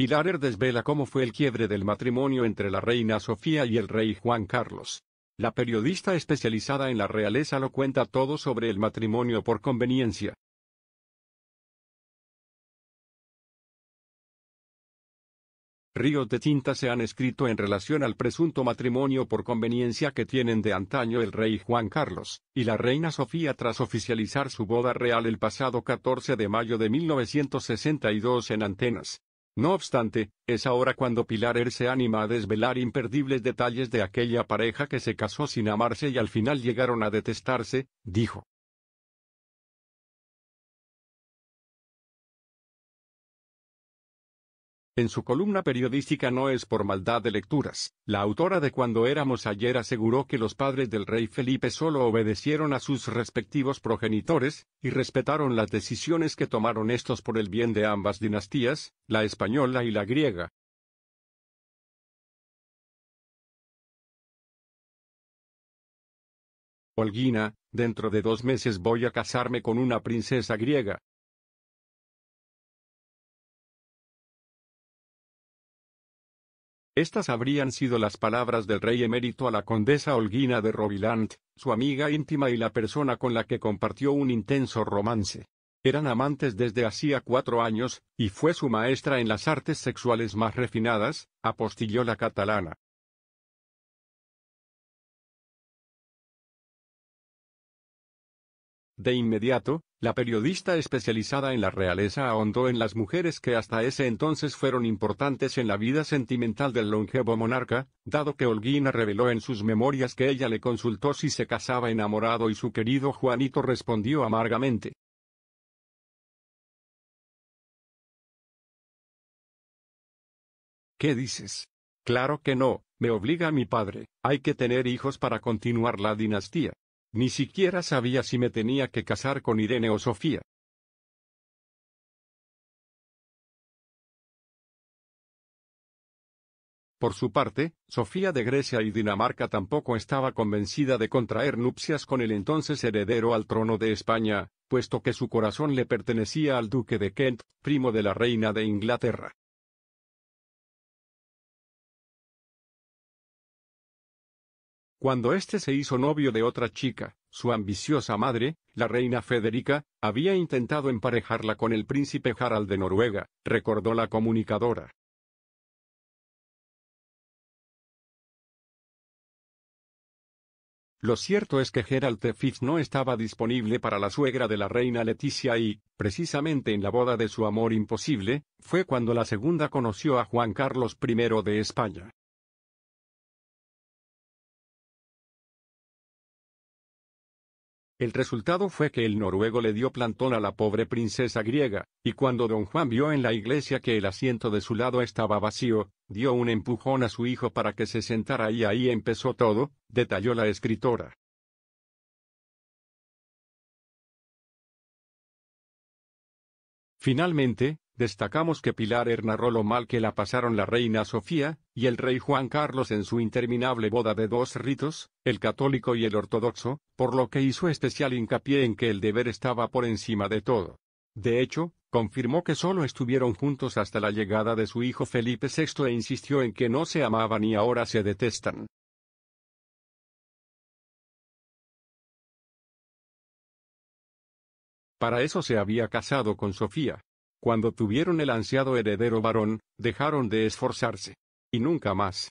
Pilarer desvela cómo fue el quiebre del matrimonio entre la reina Sofía y el rey Juan Carlos. La periodista especializada en la realeza lo cuenta todo sobre el matrimonio por conveniencia. Ríos de tinta se han escrito en relación al presunto matrimonio por conveniencia que tienen de antaño el rey Juan Carlos y la reina Sofía tras oficializar su boda real el pasado 14 de mayo de 1962 en Antenas. No obstante, es ahora cuando Pilar Er se anima a desvelar imperdibles detalles de aquella pareja que se casó sin amarse y al final llegaron a detestarse, dijo. En su columna periodística No es por maldad de lecturas, la autora de Cuando éramos ayer aseguró que los padres del rey Felipe solo obedecieron a sus respectivos progenitores, y respetaron las decisiones que tomaron estos por el bien de ambas dinastías, la española y la griega. Holguina, dentro de dos meses voy a casarme con una princesa griega. Estas habrían sido las palabras del rey emérito a la condesa Holguina de Roviland, su amiga íntima y la persona con la que compartió un intenso romance. Eran amantes desde hacía cuatro años, y fue su maestra en las artes sexuales más refinadas, apostilló la catalana. De inmediato, la periodista especializada en la realeza ahondó en las mujeres que hasta ese entonces fueron importantes en la vida sentimental del longevo monarca, dado que Holguina reveló en sus memorias que ella le consultó si se casaba enamorado y su querido Juanito respondió amargamente. ¿Qué dices? Claro que no, me obliga a mi padre, hay que tener hijos para continuar la dinastía. Ni siquiera sabía si me tenía que casar con Irene o Sofía. Por su parte, Sofía de Grecia y Dinamarca tampoco estaba convencida de contraer nupcias con el entonces heredero al trono de España, puesto que su corazón le pertenecía al duque de Kent, primo de la reina de Inglaterra. Cuando éste se hizo novio de otra chica, su ambiciosa madre, la reina Federica, había intentado emparejarla con el príncipe Harald de Noruega, recordó la comunicadora. Lo cierto es que Gerald de Fitz no estaba disponible para la suegra de la reina Leticia y, precisamente en la boda de su amor imposible, fue cuando la segunda conoció a Juan Carlos I de España. El resultado fue que el noruego le dio plantón a la pobre princesa griega, y cuando don Juan vio en la iglesia que el asiento de su lado estaba vacío, dio un empujón a su hijo para que se sentara y ahí empezó todo, detalló la escritora. Finalmente, Destacamos que Pilar lo mal que la pasaron la reina Sofía, y el rey Juan Carlos en su interminable boda de dos ritos, el católico y el ortodoxo, por lo que hizo especial hincapié en que el deber estaba por encima de todo. De hecho, confirmó que solo estuvieron juntos hasta la llegada de su hijo Felipe VI e insistió en que no se amaban y ahora se detestan. Para eso se había casado con Sofía, cuando tuvieron el ansiado heredero varón, dejaron de esforzarse. Y nunca más.